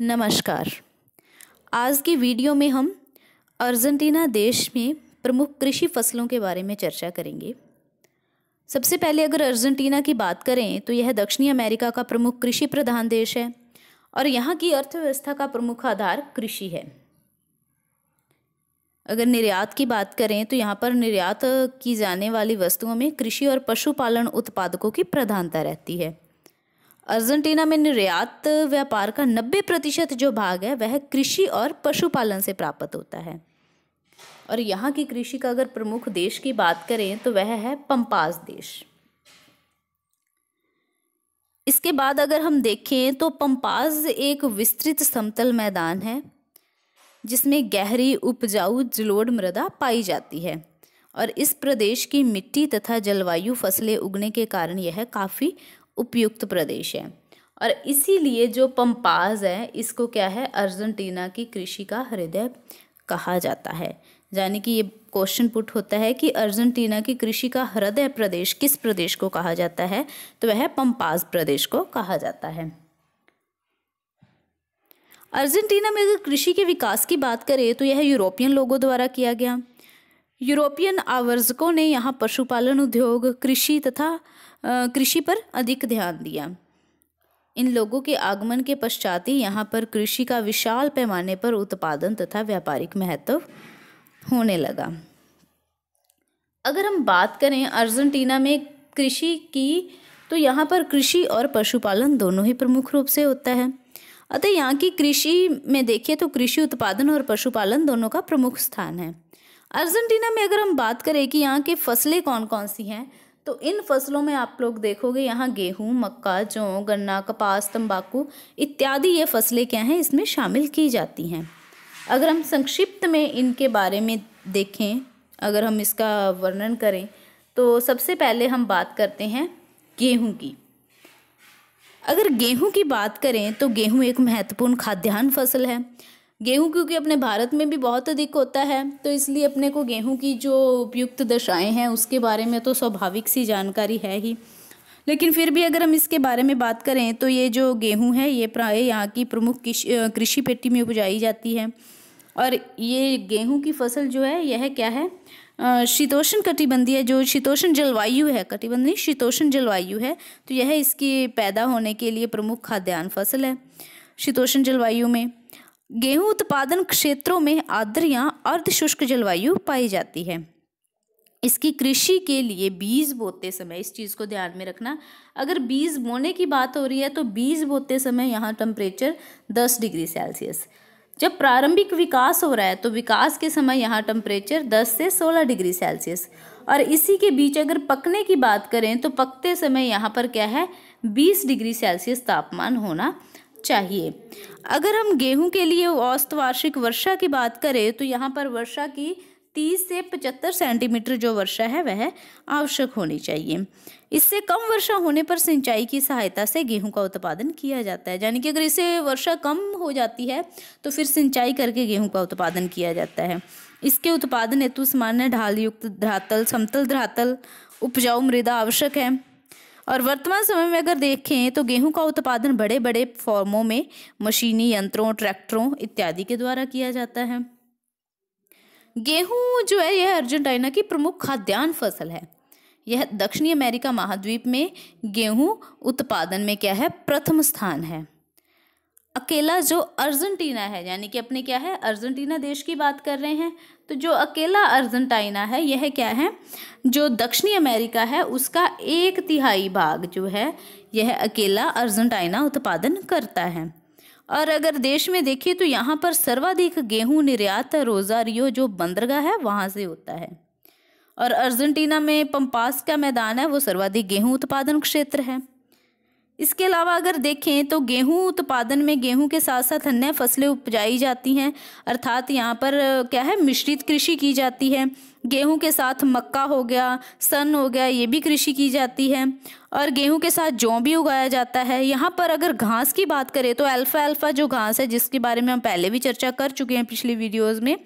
नमस्कार आज की वीडियो में हम अर्जेंटीना देश में प्रमुख कृषि फसलों के बारे में चर्चा करेंगे सबसे पहले अगर अर्जेंटीना की बात करें तो यह दक्षिणी अमेरिका का प्रमुख कृषि प्रधान देश है और यहाँ की अर्थव्यवस्था का प्रमुख आधार कृषि है अगर निर्यात की बात करें तो यहाँ पर निर्यात की जाने वाली वस्तुओं में कृषि और पशुपालन उत्पादकों की प्रधानता रहती है अर्जेंटीना में निर्यात व्यापार का 90 प्रतिशत जो भाग है वह कृषि और पशुपालन से प्राप्त होता है और यहाँ की कृषि का अगर प्रमुख देश की बात करें तो वह है पंपास देश इसके बाद अगर हम देखें तो पंपास एक विस्तृत समतल मैदान है जिसमें गहरी उपजाऊ जलोड़ मृदा पाई जाती है और इस प्रदेश की मिट्टी तथा जलवायु फसलें उगने के कारण यह काफ़ी उपयुक्त प्रदेश है और इसीलिए जो पंपाज है इसको क्या है अर्जेंटीना की कृषि का हृदय कहा जाता है यानी कि ये क्वेश्चन पुट होता है कि अर्जेंटीना की कृषि का हृदय प्रदेश किस प्रदेश को कहा जाता है तो वह पंपाज प्रदेश को कहा जाता है अर्जेंटीना में अगर कृषि के विकास की बात करें तो यह यूरोपियन लोगों द्वारा किया गया यूरोपियन आवर्जकों ने यहाँ पशुपालन उद्योग कृषि तथा कृषि पर अधिक ध्यान दिया इन लोगों के आगमन के पश्चात ही यहाँ पर कृषि का विशाल पैमाने पर उत्पादन तथा व्यापारिक महत्व होने लगा अगर हम बात करें अर्जेंटीना में कृषि की तो यहाँ पर कृषि और पशुपालन दोनों ही प्रमुख रूप से होता है अतः यहाँ की कृषि में देखिए तो कृषि उत्पादन और पशुपालन दोनों का प्रमुख स्थान है अर्जेंटीना में अगर हम बात करें कि यहाँ के फसलें कौन कौन सी हैं तो इन फसलों में आप लोग देखोगे यहाँ गेहूँ मक्का जौ गन्ना कपास तंबाकू इत्यादि ये फसलें क्या हैं इसमें शामिल की जाती हैं अगर हम संक्षिप्त में इनके बारे में देखें अगर हम इसका वर्णन करें तो सबसे पहले हम बात करते हैं गेहूँ की अगर गेहूं की बात करें तो गेहूं एक महत्वपूर्ण खाद्यान्न फसल है गेहूँ क्योंकि अपने भारत में भी बहुत अधिक होता है तो इसलिए अपने को गेहूँ की जो उपयुक्त दशाएँ हैं उसके बारे में तो स्वाभाविक सी जानकारी है ही लेकिन फिर भी अगर हम इसके बारे में बात करें तो ये जो गेहूँ है ये यहाँ की प्रमुख कृषि पेटी में उपजाई जाती है और ये गेहूं की फसल जो है यह क्या है शीतोषण कटिबंधीय जो शीतोषण जलवायु है कटिबंधीय शीतोषण जलवायु है तो यह इसकी पैदा होने के लिए प्रमुख खाद्यान्न फसल है शीतोषण जलवायु में गेहूं उत्पादन क्षेत्रों में आर्द्र या अर्ध शुष्क जलवायु पाई जाती है इसकी कृषि के लिए बीज बोते समय इस चीज़ को ध्यान में रखना अगर बीज बोने की बात हो रही है तो बीज बोते समय यहाँ टेम्परेचर दस डिग्री सेल्सियस जब प्रारंभिक विकास हो रहा है तो विकास के समय यहाँ टेम्परेचर दस से सोलह डिग्री सेल्सियस और इसी के बीच अगर पकने की बात करें तो पकते समय यहाँ पर क्या है बीस डिग्री सेल्सियस तापमान होना चाहिए अगर हम गेहूं के लिए औसत वार्षिक वर्षा की बात करें तो यहाँ पर वर्षा की तीस से पचहत्तर सेंटीमीटर जो वर्षा है वह आवश्यक होनी चाहिए इससे कम वर्षा होने पर सिंचाई की सहायता से गेहूं का उत्पादन किया जाता है यानी कि अगर इसे वर्षा कम हो जाती है तो फिर सिंचाई करके गेहूं का उत्पादन किया जाता है इसके उत्पादन हेतु सामान्य ढाल युक्त धरातल समतल धरातल उपजाऊ मृदा आवश्यक है और वर्तमान समय में अगर देखें तो गेहूं का उत्पादन बड़े बड़े फॉर्मों में मशीनी यंत्रों ट्रैक्टरों इत्यादि के द्वारा किया जाता है गेहूं जो है यह अर्जेंटीना की प्रमुख खाद्यान्न फसल है यह दक्षिणी अमेरिका महाद्वीप में गेहूं उत्पादन में क्या है प्रथम स्थान है अकेला जो अर्जेंटीना है यानी कि अपने क्या है अर्जेंटीना देश की बात कर रहे हैं तो जो अकेला अर्जेंटाइना है यह क्या है जो दक्षिणी अमेरिका है उसका एक तिहाई भाग जो है यह अकेला अर्जेंटाइना उत्पादन करता है और अगर देश में देखिए तो यहाँ पर सर्वाधिक गेहूं निर्यात रोजारियो जो बंदरगाह है वहाँ से होता है और अर्जेंटीना में पंपास का मैदान है वो सर्वाधिक गेहूं उत्पादन क्षेत्र है इसके अलावा अगर देखें तो गेहूं उत्पादन में गेहूं के साथ साथ अन्य फसलें उपजाई जाती हैं अर्थात यहाँ पर क्या है मिश्रित कृषि की जाती है गेहूं के साथ मक्का हो गया सन हो गया ये भी कृषि की जाती है और गेहूं के साथ जौ भी उगाया जाता है यहाँ पर अगर घास की बात करें तो अल्फ़ा अल्फ़ा जो घास है जिसके बारे में हम पहले भी चर्चा कर चुके हैं पिछली वीडियोज़ में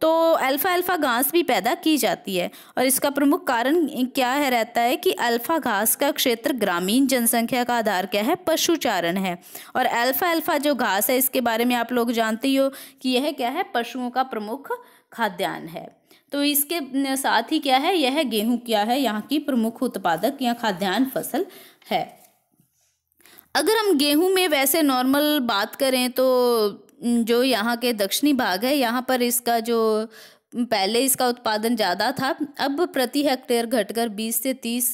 तो अल्फ़ा अल्फ़ा घास भी पैदा की जाती है और इसका प्रमुख कारण क्या है रहता है कि अल्फ़ा घास का क्षेत्र ग्रामीण जनसंख्या का आधार क्या है पशुचारण है और अल्फ़ा अल्फ़ा जो घास है इसके बारे में आप लोग जानते ही हो कि यह क्या है पशुओं का प्रमुख खाद्यान्न है तो इसके साथ ही क्या है यह गेहूं क्या है यहाँ की प्रमुख उत्पादक या खाद्यान्न फसल है अगर हम गेहूं में वैसे नॉर्मल बात करें तो जो यहाँ के दक्षिणी भाग है यहाँ पर इसका जो पहले इसका उत्पादन ज़्यादा था अब प्रति हेक्टेयर घटकर 20 से 30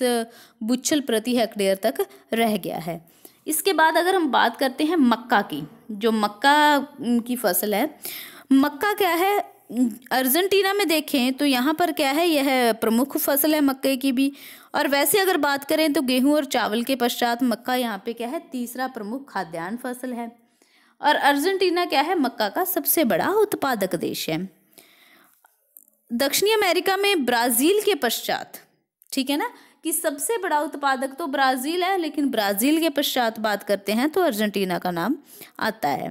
बुच्छल प्रति हेक्टेयर तक रह गया है इसके बाद अगर हम बात करते हैं मक्का की जो मक्का की फसल है मक्का क्या है अर्जेंटीना में देखें तो यहाँ पर क्या है यह प्रमुख फसल है मक्के की भी और वैसे अगर बात करें तो गेहूं और चावल के पश्चात मक्का यहाँ पे क्या है तीसरा प्रमुख खाद्यान्न फसल है और अर्जेंटीना क्या है मक्का का सबसे बड़ा उत्पादक देश है दक्षिणी अमेरिका में ब्राज़ील के पश्चात ठीक है ना कि सबसे बड़ा उत्पादक तो ब्राज़ील है लेकिन ब्राज़ील के पश्चात बात करते हैं तो अर्जेंटीना का नाम आता है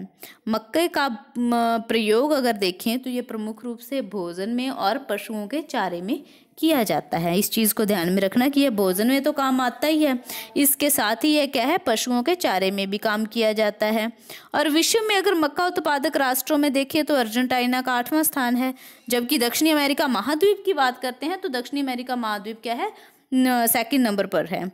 मक्के का प्रयोग अगर देखें तो ये प्रमुख रूप से भोजन में और पशुओं के चारे में किया जाता है इस चीज़ को ध्यान में रखना कि यह भोजन में तो काम आता ही है इसके साथ ही यह क्या है पशुओं के चारे में भी काम किया जाता है और विश्व में अगर मक्का उत्पादक राष्ट्रों में देखें तो अर्जेंटाइना का आठवां स्थान है जबकि दक्षिणी अमेरिका महाद्वीप की बात करते हैं तो दक्षिणी अमेरिका महाद्वीप क्या है सेकेंड नंबर पर है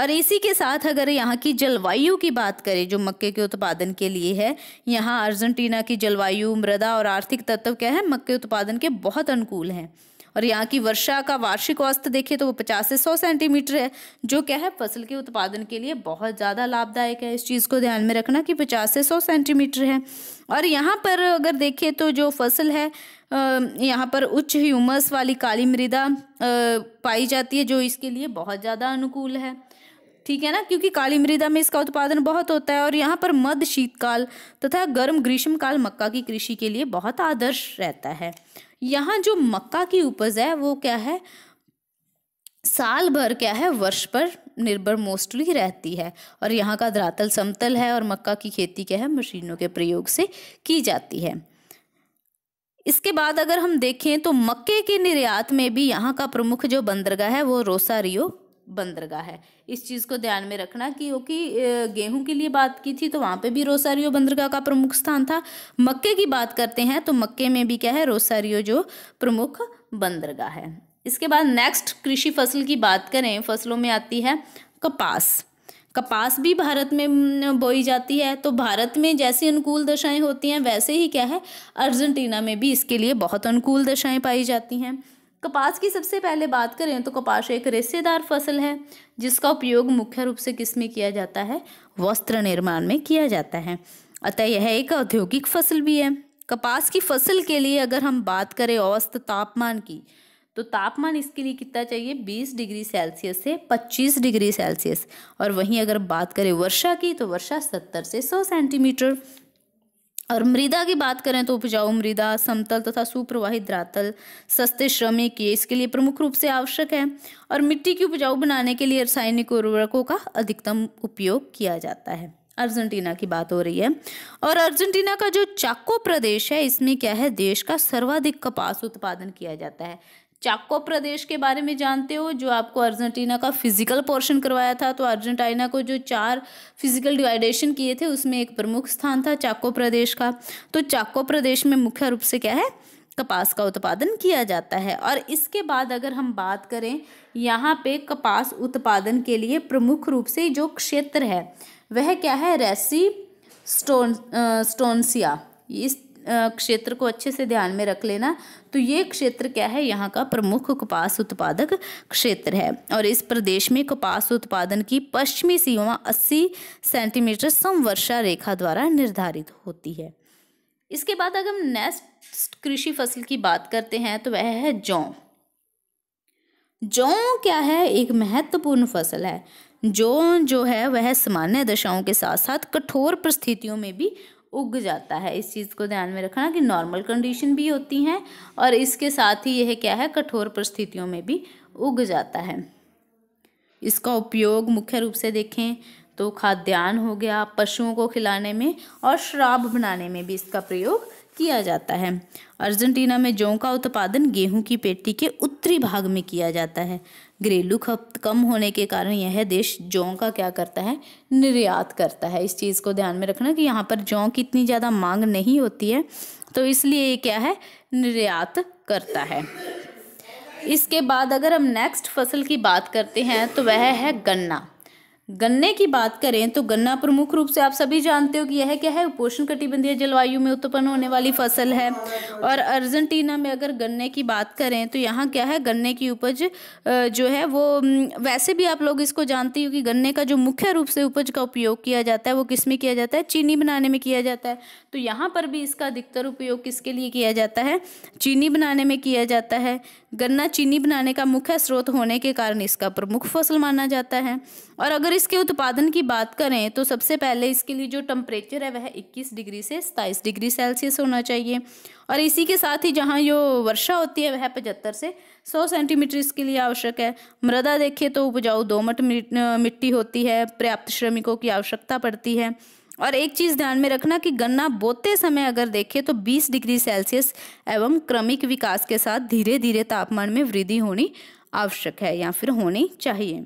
और इसी के साथ अगर यहाँ की जलवायु की बात करें जो मक्के के उत्पादन के लिए है यहाँ अर्जेंटीना की जलवायु मृदा और आर्थिक तत्व क्या है मक्के उत्पादन के बहुत अनुकूल हैं और यहाँ की वर्षा का वार्षिक औसत देखें तो वो पचास से सौ सेंटीमीटर है जो क्या है फसल के उत्पादन के लिए बहुत ज़्यादा लाभदायक है इस चीज़ को ध्यान में रखना कि पचास से सौ सेंटीमीटर है और यहाँ पर अगर देखें तो जो फसल है यहाँ पर उच्च ह्यूमस वाली काली मृदा पाई जाती है जो इसके लिए बहुत ज़्यादा अनुकूल है ठीक है ना क्योंकि काली मृदा में इसका उत्पादन बहुत होता है और यहाँ पर मध्य शीतकाल तथा गर्म ग्रीष्मकाल मक्का की कृषि के लिए बहुत आदर्श रहता है यहाँ जो मक्का की उपज है वो क्या है साल भर क्या है वर्ष पर निर्भर मोस्टली रहती है और यहाँ का धरातल समतल है और मक्का की खेती क्या है मशीनों के प्रयोग से की जाती है इसके बाद अगर हम देखें तो मक्के के निर्यात में भी यहाँ का प्रमुख जो बंदरगाह है वो रोसारियो बंदरगाह है इस चीज़ को ध्यान में रखना कि क्योंकि गेहूं के लिए बात की थी तो वहाँ पे भी रोसारियो बंदरगाह का प्रमुख स्थान था मक्के की बात करते हैं तो मक्के में भी क्या है रोसारियो जो प्रमुख बंदरगाह है इसके बाद नेक्स्ट कृषि फसल की बात करें फसलों में आती है कपास कपास भी भारत में बोई जाती है तो भारत में जैसी अनुकूल दशाएं होती हैं वैसे ही क्या है अर्जेंटीना में भी इसके लिए बहुत अनुकूल दशाएं पाई जाती हैं कपास की सबसे पहले बात करें तो कपास एक रेसेदार फसल है जिसका उपयोग मुख्य रूप से किस में किया जाता है वस्त्र निर्माण में किया जाता है अतः यह एक औद्योगिक फसल भी है कपास की फसल के लिए अगर हम बात करें औसत तापमान की तो तापमान इसके लिए कितना चाहिए 20 डिग्री सेल्सियस से 25 डिग्री सेल्सियस और वहीं अगर बात करें वर्षा की तो वर्षा 70 से 100 सेंटीमीटर और मृदा की बात करें तो उपजाऊ मृदा समतल तथा सुप्रवाहित धरातल सस्ते श्रमिक ये इसके लिए प्रमुख रूप से आवश्यक है और मिट्टी की उपजाऊ बनाने के लिए रासायनिक उर्वरकों का अधिकतम उपयोग किया जाता है अर्जेंटीना की बात हो रही है और अर्जेंटीना का जो चाको प्रदेश है इसमें क्या है देश का सर्वाधिक कपास उत्पादन किया जाता है चाको प्रदेश के बारे में जानते हो जो आपको अर्जेंटीना का फिजिकल पोर्शन करवाया था तो अर्जेंटीना को जो चार फिजिकल डिवाइडेशन किए थे उसमें एक प्रमुख स्थान था चाको प्रदेश का तो चाको प्रदेश में मुख्य रूप से क्या है कपास का उत्पादन किया जाता है और इसके बाद अगर हम बात करें यहाँ पे कपास उत्पादन के लिए प्रमुख रूप से जो क्षेत्र है वह क्या है रेसी स्टोन स्टोनसिया इस क्षेत्र को अच्छे से ध्यान में रख लेना तो ये क्षेत्र क्या है यहाँ का प्रमुख कपास उत्पादक क्षेत्र है और इस प्रदेश में कपास उत्पादन की पश्चिमी सीमा 80 सेंटीमीटर समवर्षा रेखा द्वारा निर्धारित होती है इसके बाद अगर हम नेक्स्ट कृषि फसल की बात करते हैं तो वह है जौ जौ क्या है एक महत्वपूर्ण फसल है जौ जो है वह सामान्य दशाओं के साथ साथ कठोर परिस्थितियों में भी उग जाता है इस चीज़ को ध्यान में रखना कि नॉर्मल कंडीशन भी होती हैं और इसके साथ ही यह क्या है कठोर परिस्थितियों में भी उग जाता है इसका उपयोग मुख्य रूप से देखें तो खाद्यान्न हो गया पशुओं को खिलाने में और शराब बनाने में भी इसका प्रयोग किया जाता है अर्जेंटीना में जौ का उत्पादन गेहूं की पेटी के उत्तरी भाग में किया जाता है घरेलू खपत कम होने के कारण यह देश जौ का क्या करता है निर्यात करता है इस चीज़ को ध्यान में रखना कि यहाँ पर जौ की इतनी ज़्यादा मांग नहीं होती है तो इसलिए ये क्या है निर्यात करता है इसके बाद अगर हम नेक्स्ट फसल की बात करते हैं तो वह है गन्ना गन्ने की बात करें तो गन्ना प्रमुख रूप से आप सभी जानते हो कि यह क्या है उपोषण कटिबंधीय जलवायु में उत्पन्न होने वाली फसल है और अर्जेंटीना में अगर गन्ने की बात करें तो यहाँ क्या है गन्ने की उपज जो है वो वैसे भी आप लोग इसको जानते हो कि गन्ने का जो मुख्य रूप से उपज का उपयोग किया जाता है वो किस में किया जाता है चीनी बनाने में किया जाता है तो यहाँ पर भी इसका अधिकतर उपयोग किसके लिए किया जाता है चीनी बनाने में किया जाता है गन्ना चीनी बनाने का मुख्य स्रोत होने के कारण इसका प्रमुख फसल माना जाता है और अगर इसके उत्पादन की बात करें तो सबसे पहले इसके लिए जो टेम्परेचर है वह 21 डिग्री से 27 डिग्री सेल्सियस होना चाहिए और इसी के साथ ही जहाँ जो वर्षा होती है वह पचहत्तर से 100 सेंटीमीटर इसके लिए आवश्यक है मृदा देखें तो उपजाऊ दोमट मिट्टी होती है पर्याप्त श्रमिकों की आवश्यकता पड़ती है और एक चीज़ ध्यान में रखना कि गन्ना बोते समय अगर देखें तो 20 डिग्री सेल्सियस एवं क्रमिक विकास के साथ धीरे धीरे तापमान में वृद्धि होनी आवश्यक है या फिर होनी चाहिए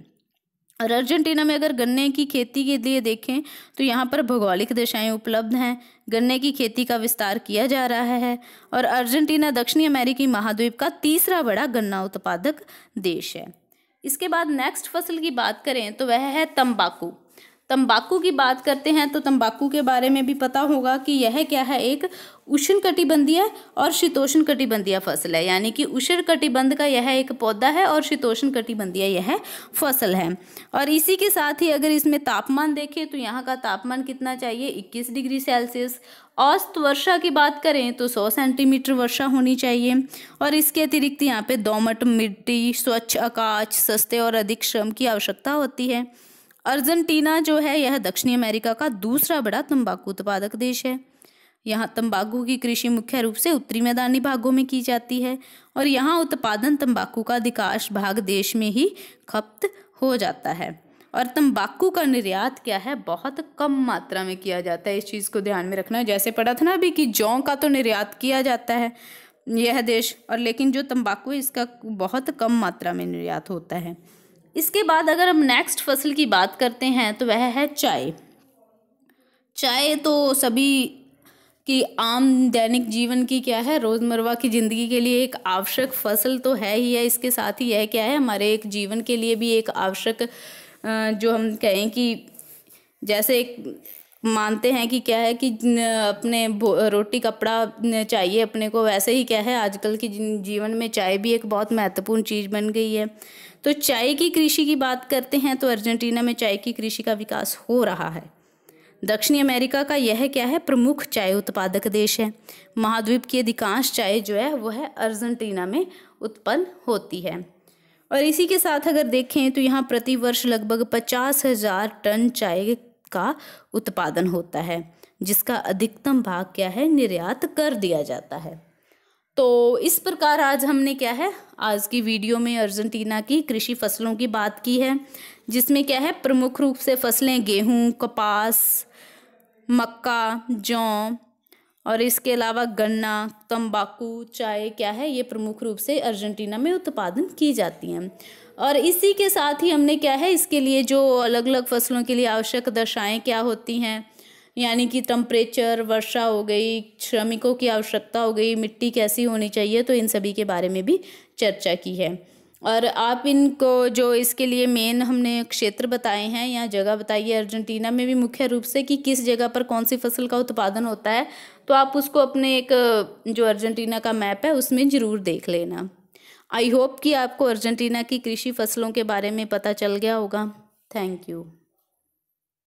और अर्जेंटीना में अगर गन्ने की खेती के लिए देखें तो यहाँ पर भौगोलिक दिशाएं उपलब्ध हैं गन्ने की खेती का विस्तार किया जा रहा है और अर्जेंटीना दक्षिणी अमेरिकी महाद्वीप का तीसरा बड़ा गन्ना उत्पादक देश है इसके बाद नेक्स्ट फसल की बात करें तो वह है तंबाकू तंबाकू की बात करते हैं तो तंबाकू के बारे में भी पता होगा कि यह क्या है एक उष्ण कटिबंधीय और शीतोष्ण कटिबंधीय फसल है यानी कि उष्ण कटिबंध का यह एक पौधा है और शीतोष्ण कटिबंधीय यह फसल है और इसी के साथ ही अगर इसमें तापमान देखें तो यहाँ का तापमान कितना चाहिए 21 डिग्री सेल्सियस औस्त वर्षा की बात करें तो 100 सेंटीमीटर वर्षा होनी चाहिए और इसके अतिरिक्त यहाँ पर दोमट मिट्टी स्वच्छ आकाश सस्ते और अधिक श्रम की आवश्यकता होती है अर्जेंटीना जो है यह दक्षिणी अमेरिका का दूसरा बड़ा तंबाकू उत्पादक देश है यहाँ तंबाकू की कृषि मुख्य रूप से उत्तरी मैदानी भागों में की जाती है और यहाँ उत्पादन तंबाकू का अधिकांश भाग देश में ही खपत हो जाता है और तंबाकू का निर्यात क्या है बहुत कम मात्रा में किया जाता है इस चीज़ को ध्यान में रखना है जैसे पढ़ा था ना अभी कि जौ का तो निर्यात किया जाता है यह देश और लेकिन जो तंबाकू है इसका बहुत कम मात्रा में निर्यात होता है इसके बाद अगर हम नेक्स्ट फसल की बात करते हैं तो वह है चाय चाय तो सभी की आम दैनिक जीवन की क्या है रोज़मर्रा की ज़िंदगी के लिए एक आवश्यक फसल तो है ही है इसके साथ ही यह क्या है हमारे एक जीवन के लिए भी एक आवश्यक जो हम कहें कि जैसे एक मानते हैं कि क्या है कि अपने रोटी कपड़ा चाहिए अपने को वैसे ही क्या है आजकल की जीवन में चाय भी एक बहुत महत्वपूर्ण चीज़ बन गई है तो चाय की कृषि की बात करते हैं तो अर्जेंटीना में चाय की कृषि का विकास हो रहा है दक्षिणी अमेरिका का यह क्या है प्रमुख चाय उत्पादक देश है महाद्वीप की अधिकांश चाय जो है वह अर्जेंटीना में उत्पन्न होती है और इसी के साथ अगर देखें तो यहाँ प्रति वर्ष लगभग पचास हज़ार टन चाय का उत्पादन होता है जिसका अधिकतम भाग क्या है निर्यात कर दिया जाता है तो इस प्रकार आज हमने क्या है आज की वीडियो में अर्जेंटीना की कृषि फसलों की बात की है जिसमें क्या है प्रमुख रूप से फसलें गेहूँ कपास मक्का जौ और इसके अलावा गन्ना तंबाकू चाय क्या है ये प्रमुख रूप से अर्जेंटीना में उत्पादन की जाती हैं और इसी के साथ ही हमने क्या है इसके लिए जो अलग अलग फसलों के लिए आवश्यक दशाएँ क्या होती हैं यानी कि टम्परेचर वर्षा हो गई श्रमिकों की आवश्यकता हो गई मिट्टी कैसी होनी चाहिए तो इन सभी के बारे में भी चर्चा की है और आप इनको जो इसके लिए मेन हमने क्षेत्र बताए हैं या जगह बताई है अर्जेंटीना में भी मुख्य रूप से कि किस जगह पर कौन सी फसल का उत्पादन होता है तो आप उसको अपने एक जो अर्जेंटीना का मैप है उसमें ज़रूर देख लेना आई होप कि आपको अर्जेंटीना की कृषि फसलों के बारे में पता चल गया होगा थैंक यू